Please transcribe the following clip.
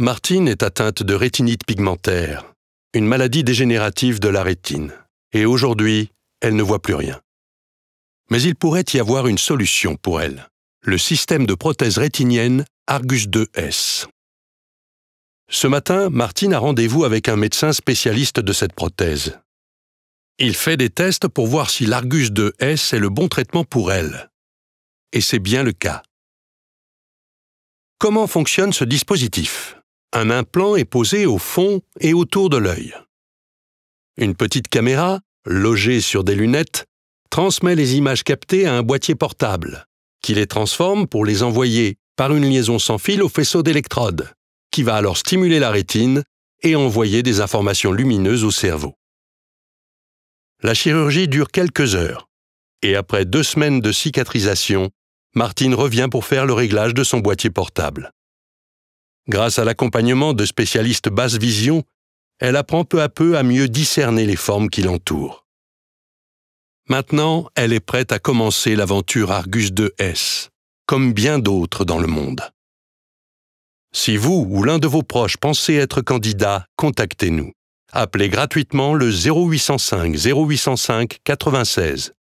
Martine est atteinte de rétinite pigmentaire, une maladie dégénérative de la rétine, et aujourd'hui, elle ne voit plus rien. Mais il pourrait y avoir une solution pour elle, le système de prothèse rétinienne Argus 2S. Ce matin, Martine a rendez-vous avec un médecin spécialiste de cette prothèse. Il fait des tests pour voir si l'Argus 2S est le bon traitement pour elle. Et c'est bien le cas. Comment fonctionne ce dispositif un implant est posé au fond et autour de l'œil. Une petite caméra, logée sur des lunettes, transmet les images captées à un boîtier portable, qui les transforme pour les envoyer par une liaison sans fil au faisceau d'électrodes, qui va alors stimuler la rétine et envoyer des informations lumineuses au cerveau. La chirurgie dure quelques heures, et après deux semaines de cicatrisation, Martine revient pour faire le réglage de son boîtier portable. Grâce à l'accompagnement de spécialistes basse vision, elle apprend peu à peu à mieux discerner les formes qui l'entourent. Maintenant, elle est prête à commencer l'aventure Argus 2S, comme bien d'autres dans le monde. Si vous ou l'un de vos proches pensez être candidat, contactez-nous. Appelez gratuitement le 0805 0805 96